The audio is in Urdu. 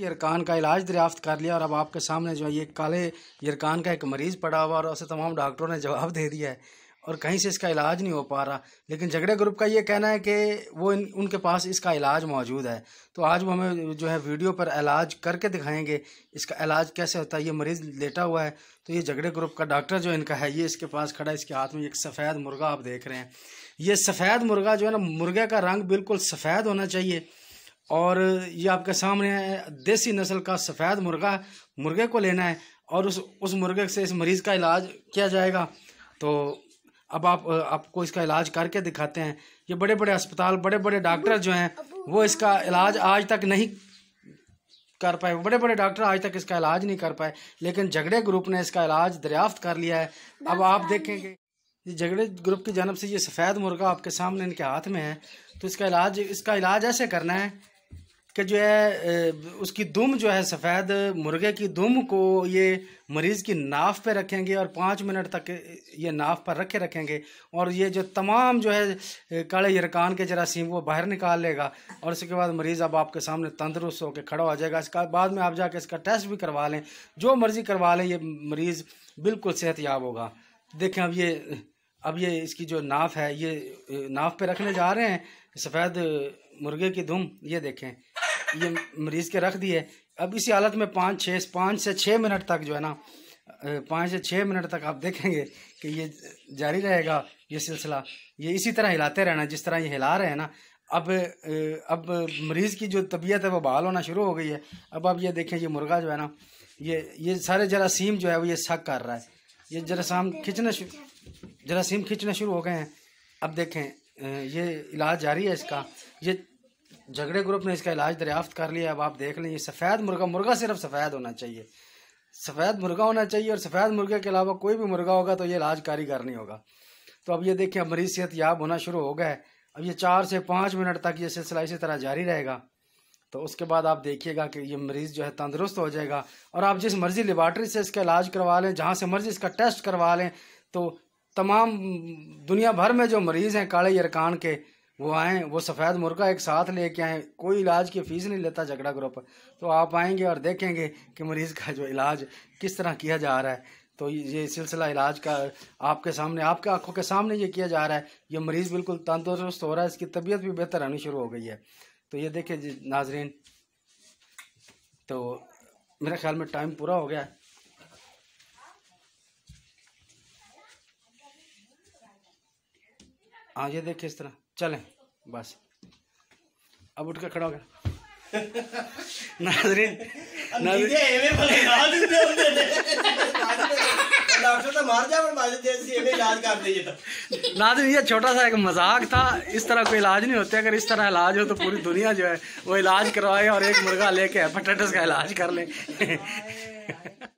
یرکان کا علاج دریافت کر لیا اور اب آپ کے سامنے جو ہے یہ کالے یرکان کا ایک مریض پڑا ہوا اور اسے تمام ڈاکٹروں نے جواب دے دیا ہے اور کہیں سے اس کا علاج نہیں ہو پا رہا لیکن جھگڑے گروپ کا یہ کہنا ہے کہ وہ ان کے پاس اس کا علاج موجود ہے تو آج وہ ہمیں جو ہے ویڈیو پر علاج کر کے دکھائیں گے اس کا علاج کیسے ہوتا ہے یہ مریض لیٹا ہوا ہے تو یہ جھگڑے گروپ کا ڈاکٹر جو ان کا ہے یہ اس کے پاس کھڑا ہے اس کے ہاتھ میں ایک سفید مرغا آپ دیکھ رہے ہیں یہ سفید مرغا جو ہے نا مرغے کا رنگ بالکل سفید ہونا چاہیے اور یہ آپ کے سامنے دیسی نسل کا سفید ہے مرغے کو لینا ہے اور اس اس مرغے سے اس مریض کا علاج کیا جائے گا تو اب آپ آپ کو اس کا علاج کر کے دکھاتے ہیں یہ بڑے بڑے اسپتال بڑے بڑے ڈاکٹر جو ہیں وہ اس کا علاج آج تک نہیں کر پائے بڑے بڑے ڈاکٹر آج تک اس کا علاج نہیں کر پائے لیکن جھگڑے گروپ نے اس کا علاج دریافت کر لیا ہے اب آپ دیکھیں کہ جھگڑے گروپ کی جانب سے یہ سفید مرغہ آپ کے سامنے ان کے ہاتھ میں ہے تو اس کا علاج اس کا علاج ایسے کرنا ہے کہ جو ہے اس کی دم جو ہے سفید مرغے کی دم کو یہ مریض کی ناف پہ رکھیں گے اور پانچ منٹ تک یہ ناف پر رکھے رکھیں گے اور یہ جو تمام جو ہے کالے یرکان کے جراثیم وہ باہر نکال لے گا اور اس کے بعد مریض اب آپ کے سامنے تندرست ہو کے کھڑا ہو جائے گا اس کے بعد میں آپ جا کے اس کا ٹیسٹ بھی کروا لیں جو مرضی کروا لیں یہ مریض بالکل صحت یاب ہوگا دیکھیں اب یہ اب یہ اس کی جو ناف ہے یہ ناف پہ رکھنے جا رہے ہیں سفید مرغے کی دم یہ دیکھیں یہ مریض کے رکھ دیے اب اسی حالت میں پانچ چھ پانچ سے چھ منٹ تک جو ہے نا پانچ سے چھ منٹ تک آپ دیکھیں گے کہ یہ جاری رہے گا یہ سلسلہ یہ اسی طرح ہلاتے رہنا جس طرح یہ ہلا رہے ہیں نا اب اب مریض کی جو طبیعت ہے وہ بحال ہونا شروع ہو گئی ہے اب اب یہ دیکھیں یہ مرغا جو ہے نا یہ یہ سارے جراثیم جو ہے وہ یہ سک کر رہا ہے یہ جراثیم کھینچنا شروع جراثیم کھینچنا شروع ہو گئے ہیں اب دیکھیں یہ علاج جاری ہے اس کا یہ جھگڑے گروپ نے اس کا علاج دریافت کر لیا اب آپ دیکھ لیں یہ سفید مرغا مرغا صرف سفید ہونا چاہیے سفید مرغا ہونا چاہیے اور سفید مرغے کے علاوہ کوئی بھی مرغا ہوگا تو یہ علاج کاریگر نہیں ہوگا تو اب یہ دیکھیں مریض صحت یاب ہونا شروع ہو گیا ہے اب یہ چار سے پانچ منٹ تک یہ سلسلہ اسی طرح جاری رہے گا تو اس کے بعد آپ دیکھیے گا کہ یہ مریض جو ہے تندرست ہو جائے گا اور آپ جس مرضی لیبارٹری سے اس کا علاج کروا لیں جہاں سے مرضی اس کا ٹیسٹ کروا لیں تو تمام دنیا بھر میں جو مریض ہیں کاڑے ارکان کے وہ آئیں وہ سفید مرغہ ایک ساتھ لے کے آئیں کوئی علاج کی فیس نہیں لیتا جھگڑا گروپ تو آپ آئیں گے اور دیکھیں گے کہ مریض کا جو علاج کس طرح کیا جا رہا ہے تو یہ سلسلہ علاج کا آپ کے سامنے آپ کے آنکھوں کے سامنے یہ کیا جا رہا ہے یہ مریض بالکل تندرست ہو رہا ہے اس کی طبیعت بھی بہتر ہونی شروع ہو گئی ہے تو یہ دیکھیں جی ناظرین تو میرے خیال میں ٹائم پورا ہو گیا ہے ہاں یہ دیکھیں اس طرح چلیں بس اب اٹھ کے کھڑا ہو گیا ناظرین ناظرین یہ چھوٹا سا ایک مذاق تھا اس طرح کوئی علاج نہیں ہوتا اگر اس طرح علاج ہو تو پوری دنیا جو ہے وہ علاج کروائے اور ایک مرغا لے کے پٹیٹس کا علاج کر لے